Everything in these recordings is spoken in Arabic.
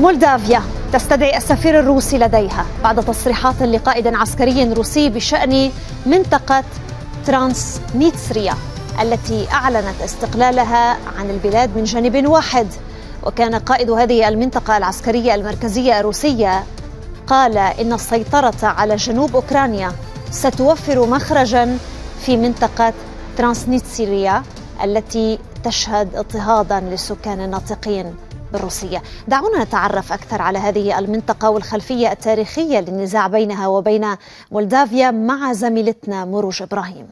مولدافيا تستدعي السفير الروسي لديها بعد تصريحات لقائد عسكري روسي بشأن منطقة نيتسريا التي أعلنت استقلالها عن البلاد من جانب واحد وكان قائد هذه المنطقة العسكرية المركزية الروسية قال إن السيطرة على جنوب أوكرانيا ستوفر مخرجا في منطقة نيتسريا التي تشهد اضطهادا للسكان الناطقين الروسية دعونا نتعرف أكثر على هذه المنطقة والخلفية التاريخية للنزاع بينها وبين مولدافيا مع زميلتنا مروج إبراهيم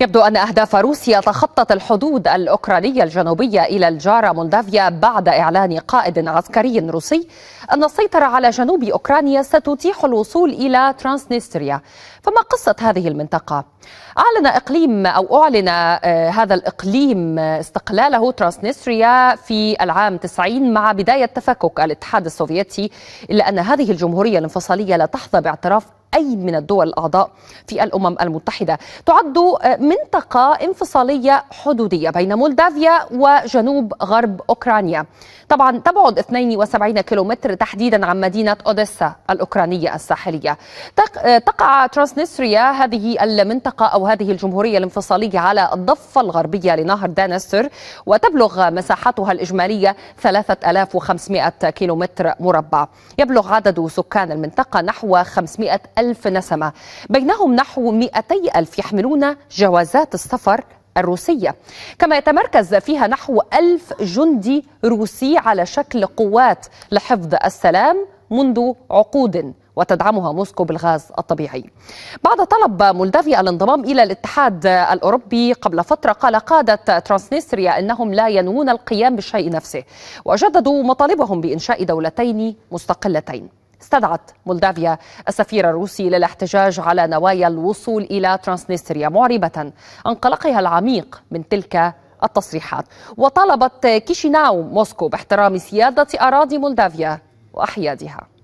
يبدو أن أهداف روسيا تخطت الحدود الأوكرانية الجنوبية إلى الجارة مولدافيا بعد إعلان قائد عسكري روسي أن السيطرة على جنوب أوكرانيا ستتيح الوصول إلى ترانسنيستريا فما قصة هذه المنطقة؟ أعلن إقليم أو أعلن آه، هذا الإقليم استقلاله ترانسنيستريا في العام 90 مع بداية تفكك الاتحاد السوفيتي إلا أن هذه الجمهورية الانفصالية لا تحظى باعتراف أي من الدول الأعضاء في الأمم المتحدة تعد آه، منطقة انفصالية حدودية بين مولدافيا وجنوب غرب أوكرانيا طبعا تبعد 72 كيلومتر تحديدا عن مدينة أوديسا الأوكرانية الساحلية آه، تقع ترانسنستريا هذه المنطقة أو هذه الجمهورية الانفصالية على الضفة الغربية لنهر دانستر وتبلغ مساحتها الإجمالية 3500 كيلومتر مربع يبلغ عدد سكان المنطقة نحو 500 ألف نسمة بينهم نحو 200 ألف يحملون جوازات السفر الروسية كما يتمركز فيها نحو ألف جندي روسي على شكل قوات لحفظ السلام منذ عقود وتدعمها موسكو بالغاز الطبيعي بعد طلب مولدافيا الانضمام الى الاتحاد الاوروبي قبل فتره قال قاده ترانسنيستريا انهم لا ينوون القيام بالشيء نفسه وجددوا مطالبهم بانشاء دولتين مستقلتين استدعت مولدافيا السفير الروسي للاحتجاج على نوايا الوصول إلى ترانسنستريا معربة عن قلقها العميق من تلك التصريحات وطالبت كيشيناو موسكو باحترام سيادة أراضي مولدافيا وأحيادها